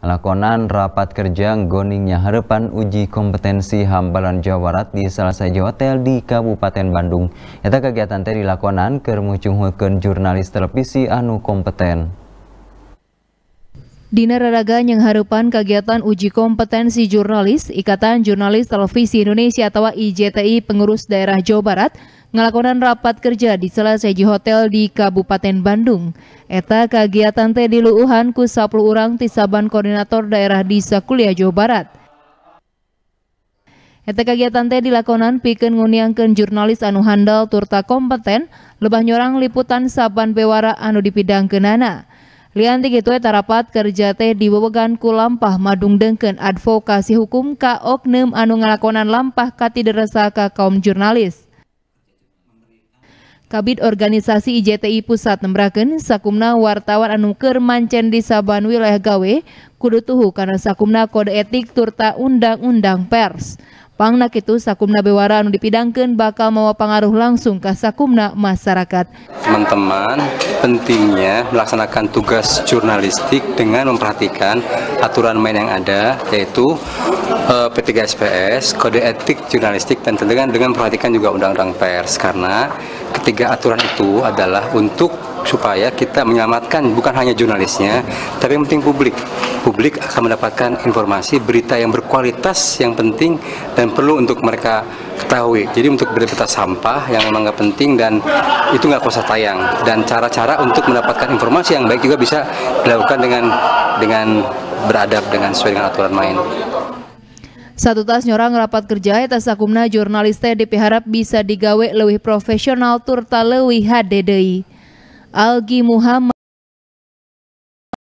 Lakonan rapat kerja goningnya harapan uji kompetensi hambalan Jawa Barat di salah satu hotel di Kabupaten Bandung. Eta kegiatan teh dilakonan keur mucunghulkeun jurnalis televisi anu kompeten. Dina raraga yang harapan kegiatan uji kompetensi jurnalis Ikatan Jurnalis Televisi Indonesia atau IJTI pengurus daerah Jawa Barat ngelakonan rapat kerja di salah hotel di Kabupaten Bandung. Eta kegiatan teh Luuhan ku 10 orang tisaban koordinator daerah di Sakulia Jawa Barat. Eta kegiatan teh dilakonan piken ke jurnalis anu handal turta kompeten, lebah nyorang liputan saban bewara anu kenana. Lianti gitu eta rapat kerja teh diwewegan ku lampah madung dengken advokasi hukum ka oknum anu ngelakonan lampah katideresa ka kaum jurnalis. Kabit Organisasi IJTI Pusat nembraken sakumna wartawan Anungker mancen di saban wilayah gawe Kudutuhu karena sakumna kode etik turta undang-undang pers pangnak itu sakumna bewara anu dipidangkan bakal mawa pengaruh langsung ke sakumna masyarakat. Teman-teman, pentingnya melaksanakan tugas jurnalistik dengan memperhatikan aturan main yang ada, yaitu eh, p 3 kode etik jurnalistik, dan tentunya dengan memperhatikan juga undang-undang pers, karena ketiga aturan itu adalah untuk supaya kita menyelamatkan bukan hanya jurnalisnya, tapi yang penting publik publik akan mendapatkan informasi berita yang berkualitas yang penting dan perlu untuk mereka ketahui. Jadi untuk berita sampah yang memang nggak penting dan itu nggak kosa tayang dan cara-cara untuk mendapatkan informasi yang baik juga bisa dilakukan dengan dengan beradab dengan sesuai dengan aturan main. Satu tas nyorang rapat kerja eta sakumna jurnalis teh harap bisa digawe lebih profesional turta lewi HDDI. Algi Muhammad